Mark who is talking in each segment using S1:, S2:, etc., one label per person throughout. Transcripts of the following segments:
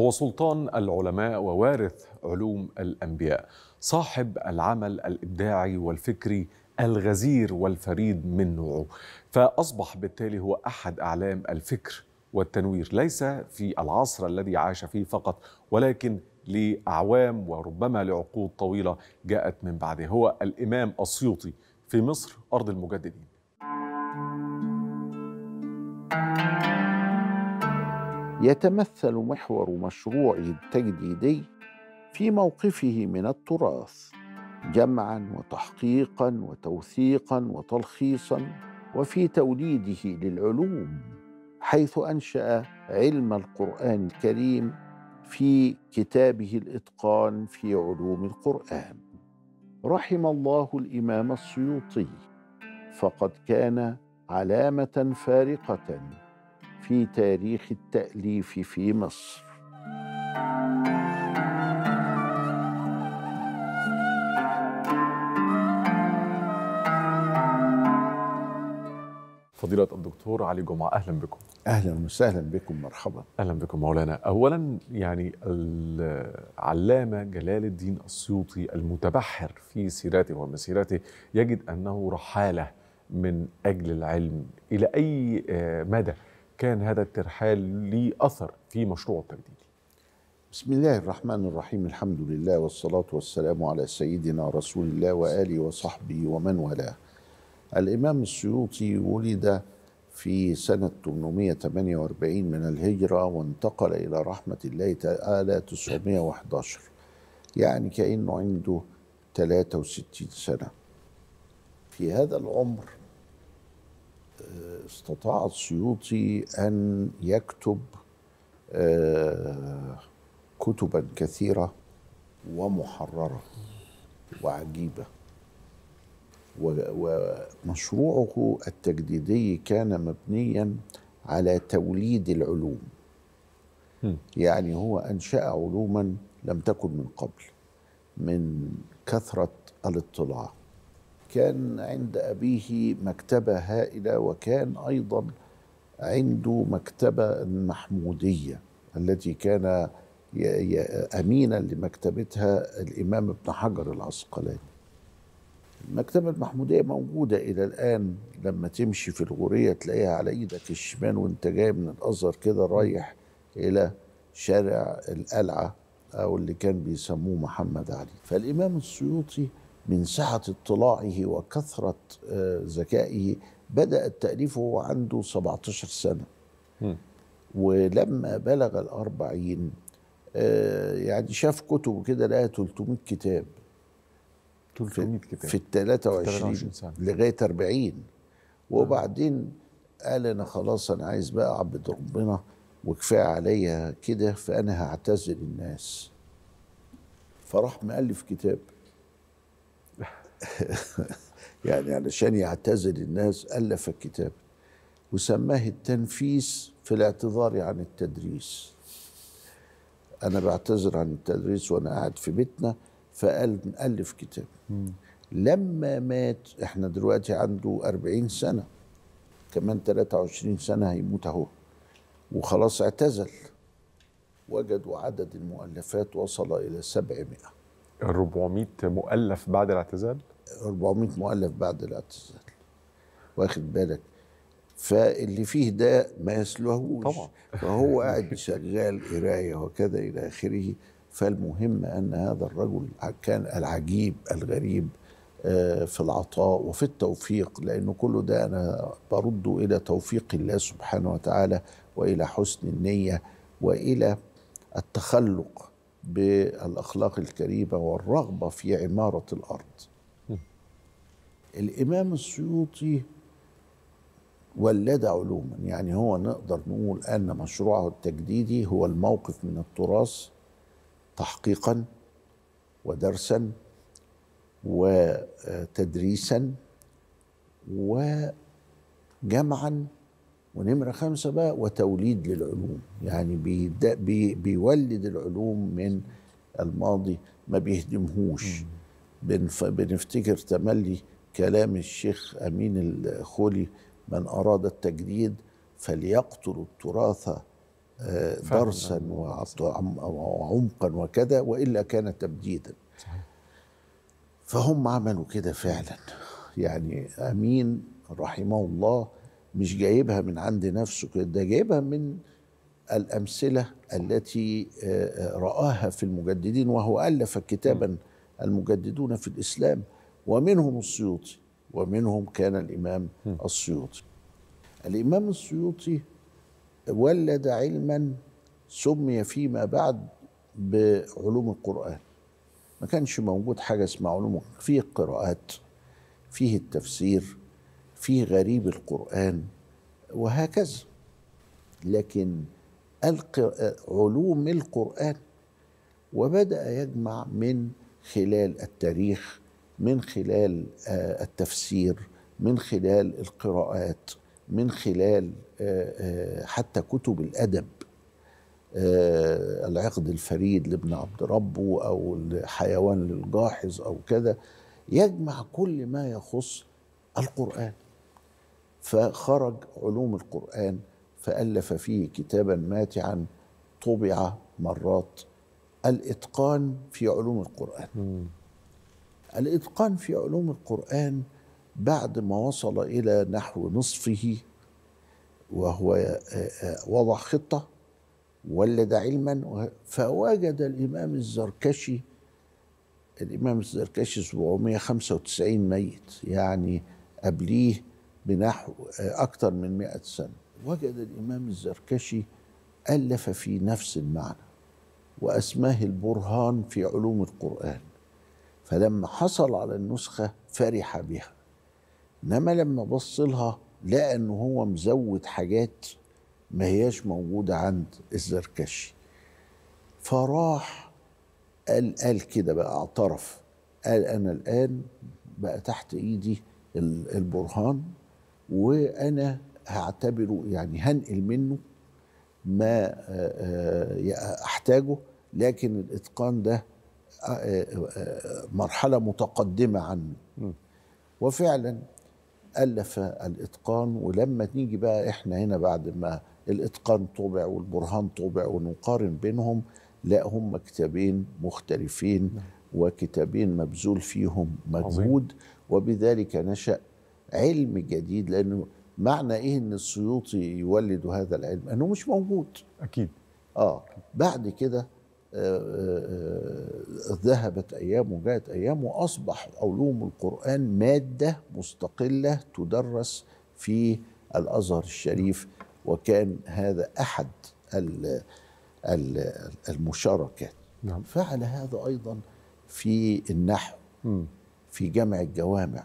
S1: هو سلطان العلماء ووارث علوم الأنبياء صاحب العمل الإبداعي والفكري الغزير والفريد من نوعه فأصبح بالتالي هو أحد أعلام الفكر والتنوير ليس في العصر الذي عاش فيه فقط ولكن لأعوام وربما لعقود طويلة جاءت من بعده هو الإمام السيوطي في مصر أرض المجددين
S2: يتمثل محور مشروعه التجديدي في موقفه من التراث جمعا وتحقيقا وتوثيقا وتلخيصا وفي توليده للعلوم حيث انشا علم القران الكريم في كتابه الاتقان في علوم القران رحم الله الامام السيوطي فقد كان علامه فارقه في تاريخ التأليف في مصر
S1: فضيلة الدكتور علي جمعة أهلا بكم أهلا وسهلا بكم مرحبا أهلا بكم مولانا أولا يعني العلامة جلال الدين السيوطي المتبحر في سيرته ومسيرته يجد أنه رحالة من أجل العلم إلى أي آه، مدى كان هذا الترحال لي أثر في مشروع التجديد
S2: بسم الله الرحمن الرحيم الحمد لله والصلاة والسلام على سيدنا رسول الله وآله وصحبه ومن والاه الإمام السيوطي ولد في سنة 848 من الهجرة وانتقل إلى رحمة الله تعالى 911 يعني كأنه عنده 63 سنة في هذا العمر استطاع السيوطي أن يكتب آه، كتبا كثيرة ومحررة وعجيبة ومشروعه التجديدي كان مبنيا على توليد العلوم يعني هو أنشأ علوما لم تكن من قبل من كثرة الاطلاع كان عند أبيه مكتبة هائلة وكان أيضا عنده مكتبة المحمودية التي كان أمينا لمكتبتها الإمام ابن حجر العسقلاني المكتبة المحمودية موجودة إلى الآن لما تمشي في الغورية تلاقيها على إيدك الشمال وانت جاي من الأزهر كده رايح إلى شارع القلعة أو اللي كان بيسموه محمد علي فالإمام السيوطي من سعة اطلاعه وكثرة آه، ذكائه بدأ التأليف وهو عنده 17 سنة ولما بلغ الأربعين آه، يعني شاف كتبه كده لقى 300 كتاب 300 كتاب في ال 23 سنة. لغاية 40 وبعدين قال أنا خلاص أنا عايز بقى أعبد ربنا وكفاية عليا كده فأنا هعتزل الناس فراح مألف كتاب يعني علشان يعتزل الناس ألف الكتاب وسماه التنفيس في الاعتذار عن التدريس أنا بعتذر عن التدريس وأنا قاعد في بيتنا فقال ألف كتاب لما مات احنا دلوقتي عنده 40 سنة كمان 23 سنة هيموت اهو وخلاص اعتزل وجدوا عدد المؤلفات وصل إلى 700 400 مؤلف بعد الاعتزال 400 مؤلف بعد الاعتزال واخد بالك فاللي فيه ده ما يسلهوش طبعا فهو قاعد شغال قرايه وكذا الى اخره فالمهم ان هذا الرجل كان العجيب الغريب آه، في العطاء وفي التوفيق لأن كل ده أنا برده إلى توفيق الله سبحانه وتعالى وإلى حسن النية وإلى التخلق بالاخلاق الكريمه والرغبه في عماره الارض الامام السيوطي ولد علوما يعني هو نقدر نقول ان مشروعه التجديدي هو الموقف من التراث تحقيقا ودرسا وتدريسا وجمعا ونمرة خمسة بقى وتوليد للعلوم يعني بي بيولد العلوم من الماضي ما بيهدمهوش بنف بنفتكر تملي كلام الشيخ أمين الخولي من أراد التجديد فليقتل التراث آه، درسا وعمقا وكذا وإلا كان تبديدا فهم عملوا كده فعلا يعني أمين رحمه الله مش جايبها من عند نفسه كده ده جايبها من الأمثلة التي آه، آه، رآها في المجددين وهو ألف كتابا المجددون في الإسلام ومنهم السيوطي ومنهم كان الإمام السيوطي الإمام السيوطي ولد علما سمي فيما بعد بعلوم القرآن ما كانش موجود حاجة اسمها علوم فيه القراءات فيه التفسير في غريب القرآن وهكذا لكن علوم القرآن وبدأ يجمع من خلال التاريخ من خلال آه، التفسير من خلال القراءات من خلال آه، آه، حتى كتب الأدب العقد الفريد لابن عبد ربه أو الحيوان للجاحظ أو كذا يجمع كل ما يخص القرآن فخرج علوم القرآن فألف فيه كتابا ماتعا طبع مرات الإتقان في علوم القرآن الإتقان في علوم القرآن بعد ما وصل إلى نحو نصفه وهو وضع خطة ولد علما فوجد الإمام الزركشي الإمام الزركشي 795 ميت يعني قبليه بنحو أكثر من مئة سنة وجد الإمام الزركشي ألف في نفس المعنى وأسماه البرهان في علوم القرآن فلما حصل على النسخة فرح بها إنما لما بص لها لقى إن هو مزود حاجات ما هياش موجودة عند الزركشي فراح قال قال كده بقى اعترف قال أنا الآن بقى تحت إيدي البرهان وانا هعتبره يعني هنقل منه ما آه، آه، احتاجه لكن الاتقان ده آه، مرحله متقدمه عني وفعلا الف الاتقان ولما نيجي بقى احنا هنا بعد ما الاتقان طبع والبرهان طبع ونقارن بينهم لا هم كتابين مختلفين نعم. وكتابين مبذول فيهم مجهود وبذلك نشأ علم جديد لانه معنى ايه ان السيوطي يولد هذا العلم انه مش موجود اكيد اه بعد كده آه، آه، ذهبت ايام وجاءت ايام واصبح علوم القران ماده مستقله تدرس في الازهر الشريف وكان هذا احد المشاركات نعم. فعل هذا ايضا في النحو في جمع الجوامع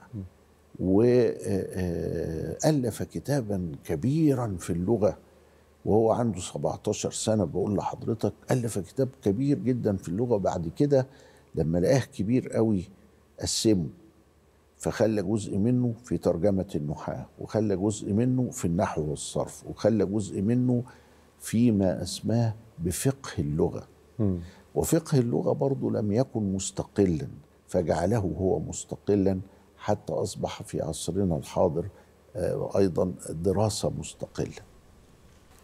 S2: وألف كتابا كبيرا في اللغة وهو عنده 17 سنة بقول لحضرتك ألف كتاب كبير جدا في اللغة بعد كده لما لقاه كبير قوي قسمه فخلى جزء منه في ترجمة النحاة وخلى جزء منه في النحو والصرف وخلى جزء منه فيما أسماه بفقه اللغة وفقه اللغة برضه لم يكن مستقلا فجعله هو مستقلا حتى أصبح في عصرنا الحاضر آه، أيضا دراسة مستقلة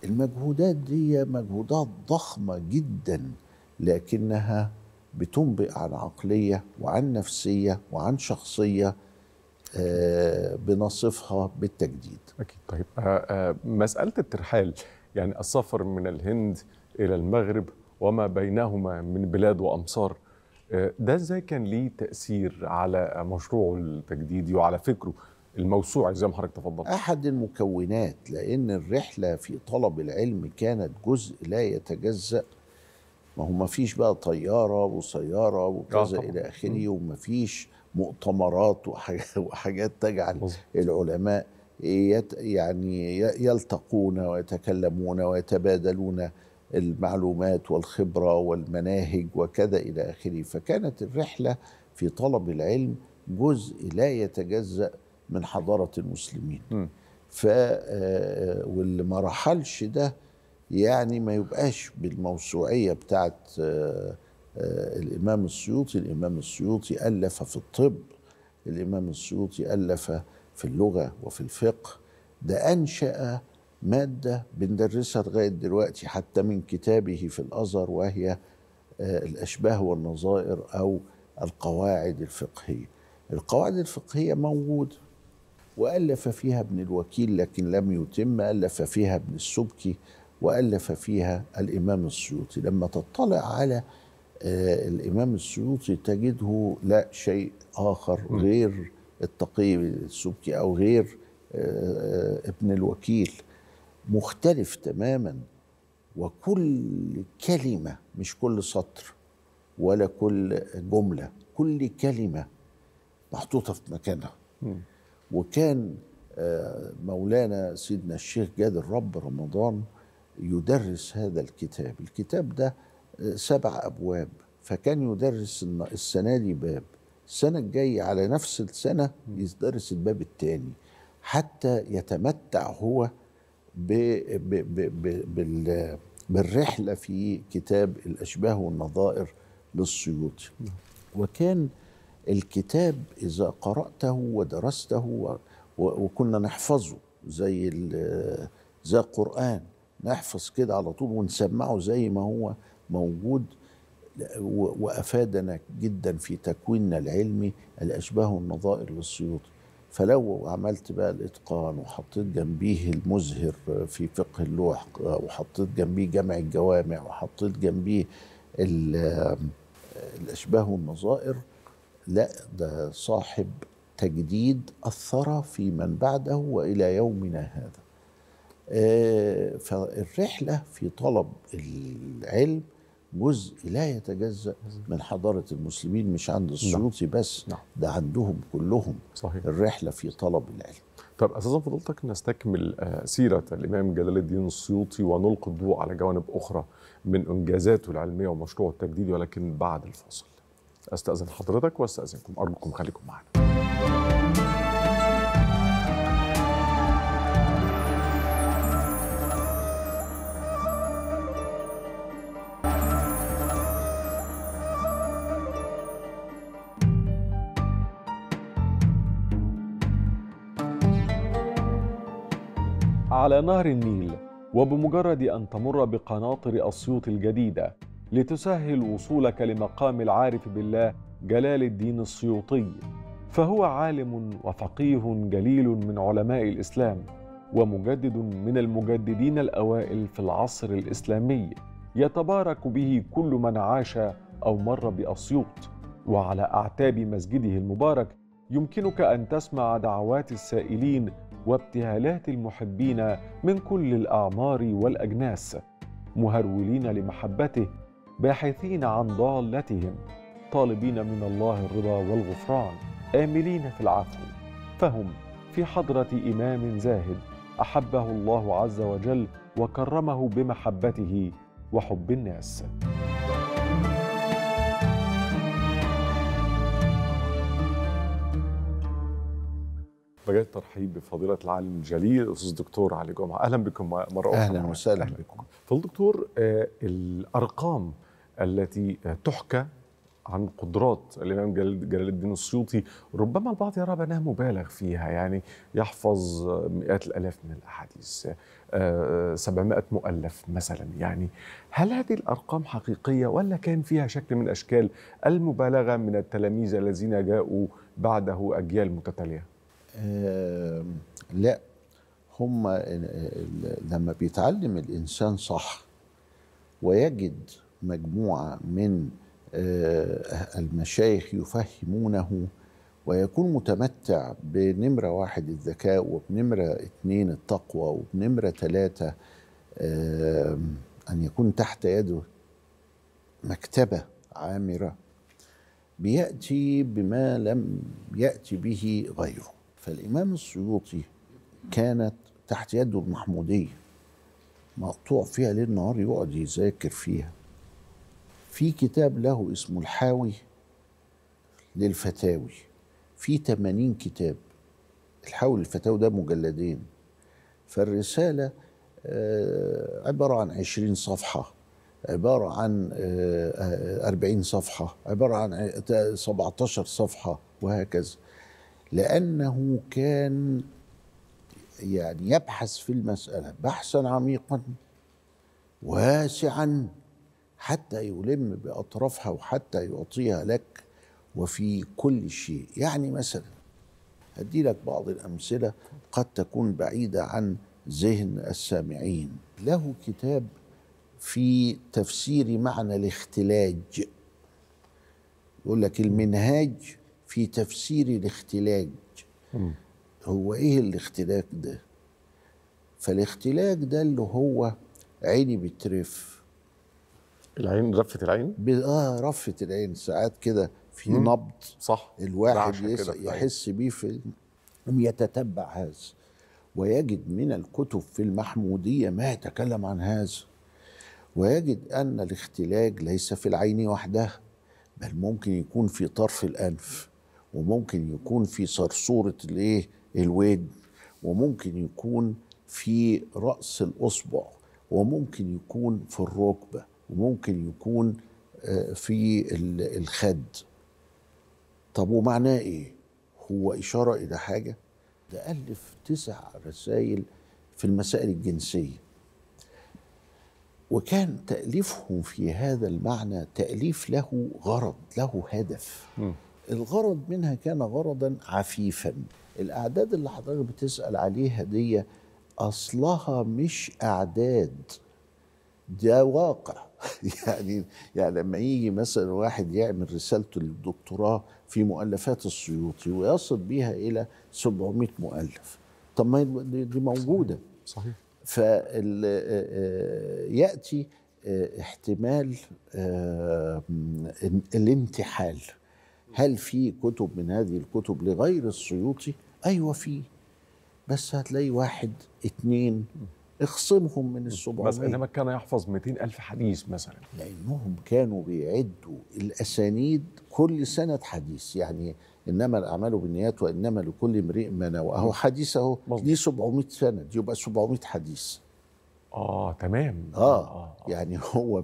S2: المجهودات دي مجهودات ضخمة جدا لكنها بتنبئ عن عقلية وعن نفسية
S1: وعن شخصية آه، بنصفها بالتجديد أكيد طيب آه، مسألة الترحال يعني السفر من الهند إلى المغرب وما بينهما من بلاد وأمصار آه، ده ازاي كان ليه تاثير على مشروعه التجديدي وعلى فكره الموسوعي زي ما حضرتك تفضلت احد
S2: المكونات لان الرحله في طلب العلم كانت جزء لا يتجزا ما هو ما فيش بقى طياره وسياره وكذا آه، الى اخره وما فيش مؤتمرات وحاجات تجعل مزبط. العلماء يعني يلتقون ويتكلمون ويتبادلون المعلومات والخبرة والمناهج وكذا إلى آخره فكانت الرحلة في طلب العلم جزء لا يتجزأ من حضارة المسلمين ف آه، آه، واللي ما رحلش ده يعني ما يبقاش بالموسوعية بتاعت آه، الإمام السيوطي الإمام السيوطي ألف في الطب الإمام السيوطي ألف في اللغة وفي الفقه ده أنشأ مادة بندرسها لغاية دلوقتي حتى من كتابه في الأزهر وهي آه، الأشباه والنظائر أو القواعد الفقهية القواعد الفقهية موجودة وألف فيها ابن الوكيل لكن لم يتم ألف فيها ابن السبكي وألف فيها الإمام السيوطي لما تطلع على آه، الإمام السيوطي تجده لا شيء آخر غير التقي السبكي أو غير آه، ابن الوكيل مختلف تماما وكل كلمه مش كل سطر ولا كل جمله كل كلمه محطوطه في مكانها وكان آه، مولانا سيدنا الشيخ جاد الرب رمضان يدرس هذا الكتاب الكتاب ده آه، سبع أبواب فكان يدرس السنة دي باب السنة الجاية على نفس السنة يدرس الباب الثاني حتى يتمتع هو بال بالرحلة في كتاب الأشباه والنظائر للسيوطي وكان الكتاب إذا قرأته ودرسته وكنا نحفظه زي زي القرآن نحفظ كده على طول ونسمعه زي ما هو موجود وأفادنا جدا في تكويننا العلمي الأشباه والنظائر للسيوطي فلو عملت بقى الاتقان وحطيت جنبيه المزهر في فقه اللوح وحطيت جنبيه جمع الجوامع وحطيت جنبيه الاشباه والنظائر لا ده صاحب تجديد اثر في من بعده والى يومنا هذا آه، فالرحله في طلب العلم جزء لا يتجزا من حضاره المسلمين مش عند نعم. السيوطي بس نعم.
S1: ده عندهم كلهم صحيح. الرحله في طلب العلم طب اساسا فضلتك نستكمل آه، سيره الامام جلال الدين السيوطي ونلقي الضوء على جوانب اخرى من انجازاته العلميه ومشروعه التجديدي ولكن بعد الفاصل استاذن حضرتك واستاذنكم ارجوكم خليكم معنا على نهر النيل وبمجرد أن تمر بقناطر أسيوط الجديدة لتسهل وصولك لمقام العارف بالله جلال الدين السيوطي فهو عالم وفقيه جليل من علماء الإسلام ومجدد من المجددين الأوائل في العصر الإسلامي يتبارك به كل من عاش أو مر بأسيوط وعلى أعتاب مسجده المبارك يمكنك أن تسمع دعوات السائلين وابتهالات المحبين من كل الاعمار والاجناس مهرولين لمحبته باحثين عن ضالتهم طالبين من الله الرضا والغفران املين في العفو فهم في حضره امام زاهد احبه الله عز وجل وكرمه بمحبته وحب الناس بجد ترحيب بفضيلة العالم الجليل الأستاذ الدكتور علي جمعة أهلا بكم مرة أخرى أهلا وسهلا بكم فالدكتور آه، الأرقام التي تحكى عن قدرات الامام جلال الدين السيوطي ربما البعض يرى بانها مبالغ فيها يعني يحفظ مئات الالاف من الاحاديث 700 آه، مؤلف مثلا يعني هل هذه الارقام حقيقيه ولا كان فيها شكل من اشكال المبالغه من التلاميذ الذين جاءوا بعده اجيال متتاليه
S2: لا هم لما بيتعلم الإنسان صح ويجد مجموعة من آه، المشايخ يفهمونه ويكون متمتع بنمرة واحد الذكاء وبنمرة اتنين التقوى وبنمرة تلاتة أن يكون تحت يده مكتبة عامرة بيأتي بما لم يأتي به غيره فالإمام السيوطي كانت تحت يده المحمودية مقطوع فيها ليل نهار يقعد يذاكر فيها في كتاب له اسمه الحاوي للفتاوي في 80 كتاب الحاوي للفتاوي ده مجلدين فالرسالة آه، عبارة عن 20 صفحة عبارة عن 40 آه، آه، صفحة عبارة عن 17 صفحة وهكذا لأنه كان يعني يبحث في المسألة بحثا عميقا واسعا حتى يلم بأطرافها وحتى يعطيها لك وفي كل شيء يعني مثلا هدي لك بعض الأمثلة قد تكون بعيدة عن ذهن السامعين له كتاب في تفسير معنى الاختلاج يقول لك المنهاج في تفسير الاختلاج هو ايه الاختلاج ده فالاختلاج ده اللي هو عيني بترف العين رفة العين؟ اه رفة العين ساعات كده في مم. نبض صح الواحد طيب. يحس بيه في يتتبع هذا ويجد من الكتب في المحمودية ما يتكلم عن هذا ويجد أن الاختلاج ليس في العين وحدها بل ممكن يكون في طرف الأنف وممكن يكون في صرصوره الايه الودن وممكن يكون في راس الاصبع وممكن يكون في الركبه وممكن يكون آه، في الخد طب ومعناه ايه هو اشاره الى حاجه ده الف تسع رسائل في المسائل الجنسيه وكان تاليفهم في هذا المعنى تاليف له غرض له هدف م. الغرض منها كان غرضا عفيفا الأعداد اللي حضرتك بتسأل عليها دي أصلها مش أعداد ده واقع يعني يعني لما يجي مثلا واحد يعمل رسالته للدكتوراه في مؤلفات السيوطي ويصل بيها الى 700 مؤلف طب ما دي موجوده صحيح, صحيح. فياتي آه، آه، آه، احتمال الانتحال هل في كتب من هذه الكتب لغير السيوطي ايوه في بس هتلاقي واحد اتنين اخصمهم من السبعمية بس انما
S1: كان يحفظ 200 الف حديث مثلا لانهم
S2: كانوا بيعدوا الاسانيد كل سنه حديث يعني انما الاعمال بالنيات وانما لكل امرئ ما نوى اهو حديث اهو دي 700 سند يبقى 700 حديث اه تمام آه, آه, آه, يعني هو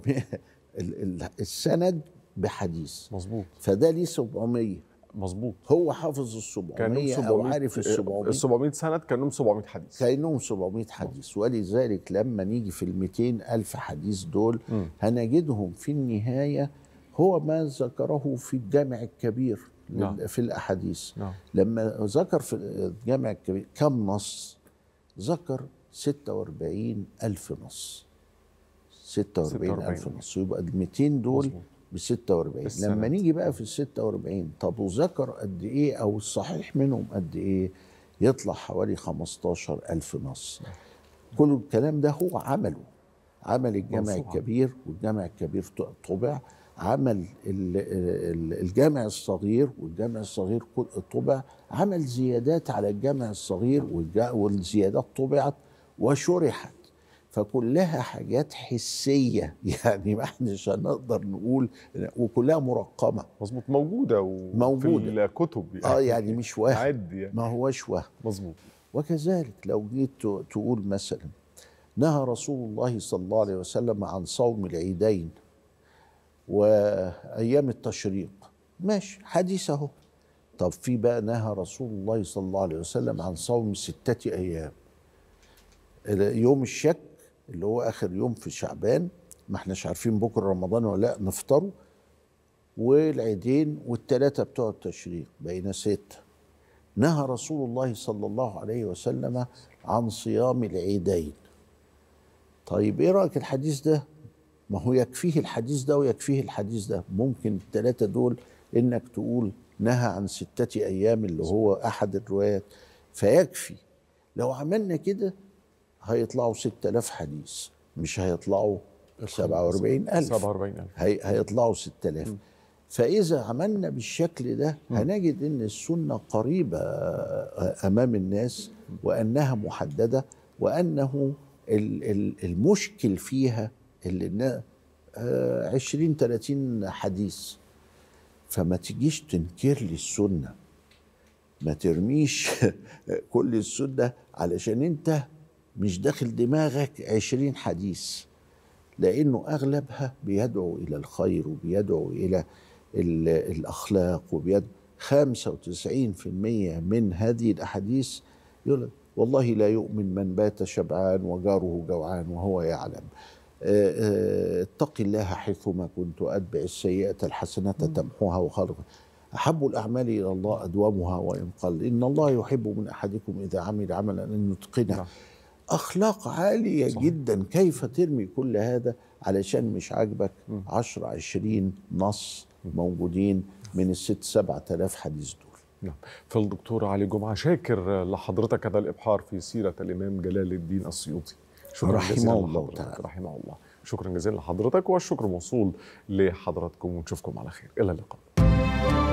S2: السند بحديث مظبوط فده ليه 700 مظبوط هو حافظ ال 700 او عارف ال 700 ال
S1: 700 سند
S2: كانهم 700 حديث كانهم 700 حديث ولذلك لما نيجي في ال 200 الف حديث دول م. هنجدهم في النهايه هو ما ذكره في الجامع الكبير نعم. في الاحاديث نعم. لما ذكر في الجامع الكبير كم نص ذكر 46 الف نص 46 الف نص يبقى ال 200 دول مظبوط. ب 46 لما نيجي بقى في ال 46 طب وذكر قد ايه او الصحيح منهم قد ايه يطلع حوالي 15000 نص كل الكلام ده هو عمله عمل الجامع الكبير والجامع الكبير طبع عمل الجامع الصغير والجامع الصغير طبع عمل زيادات على الجامع الصغير والزيادات طبعت وشرحت فكلها حاجات حسيه يعني ما احناش هنقدر نقول وكلها مرقمه مظبوط موجوده موجودة في الكتب يعني اه يعني مش وهم يعني. ما هوش وهم مظبوط وكذلك لو جيت تقول مثلا نهى رسول الله صلى الله عليه وسلم عن صوم العيدين وايام التشريق ماشي حديث اهو طب في بقى نهى رسول الله صلى الله عليه وسلم عن صوم ستة أيام يوم الشك اللي هو اخر يوم في شعبان ما احناش عارفين بكره رمضان ولا لا نفطره والعيدين والثلاثه بتوع التشريق بين سته نهى رسول الله صلى الله عليه وسلم عن صيام العيدين طيب ايه رايك الحديث ده ما هو يكفيه الحديث ده ويكفيه الحديث ده ممكن الثلاثه دول انك تقول نهى عن سته ايام اللي هو احد الروايات فيكفي لو عملنا كده هيطلعوا 6000 حديث مش هيطلعوا 47000 47000 هي هيطلعوا 6000 فإذا عملنا بالشكل ده هنجد أن السنة قريبة آه، أمام الناس وأنها محددة وأنه المشكل فيها اللي 20 30 آه، حديث فما تجيش تنكر لي السنة ما ترميش كل السنة علشان أنت مش داخل دماغك عشرين حديث لأنه أغلبها بيدعو إلى الخير وبيدعو إلى الأخلاق وبيدعو 95% من هذه الأحاديث يقول والله لا يؤمن من بات شبعان وجاره جوعان وهو يعلم آه، آه، اتق الله حيثما كنت أتبع السيئة الحسنة تمحوها وخلقها أحب الأعمال إلى الله أدومها وإن قل إن الله يحب من أحدكم إذا عمل عملا أن يتقنه نعم. أخلاق عالية صح. جدا كيف ترمي كل هذا علشان مش عاجبك 10 20 نص موجودين من الست 7000 حديث دول
S1: نعم فالدكتور علي جمعة شاكر لحضرتك هذا الإبحار في سيرة الإمام جلال الدين السيوطي شكرا جزيلا الله تعالى رحمه الله شكرا جزيلا لحضرتك والشكر موصول لحضراتكم ونشوفكم على خير إلى اللقاء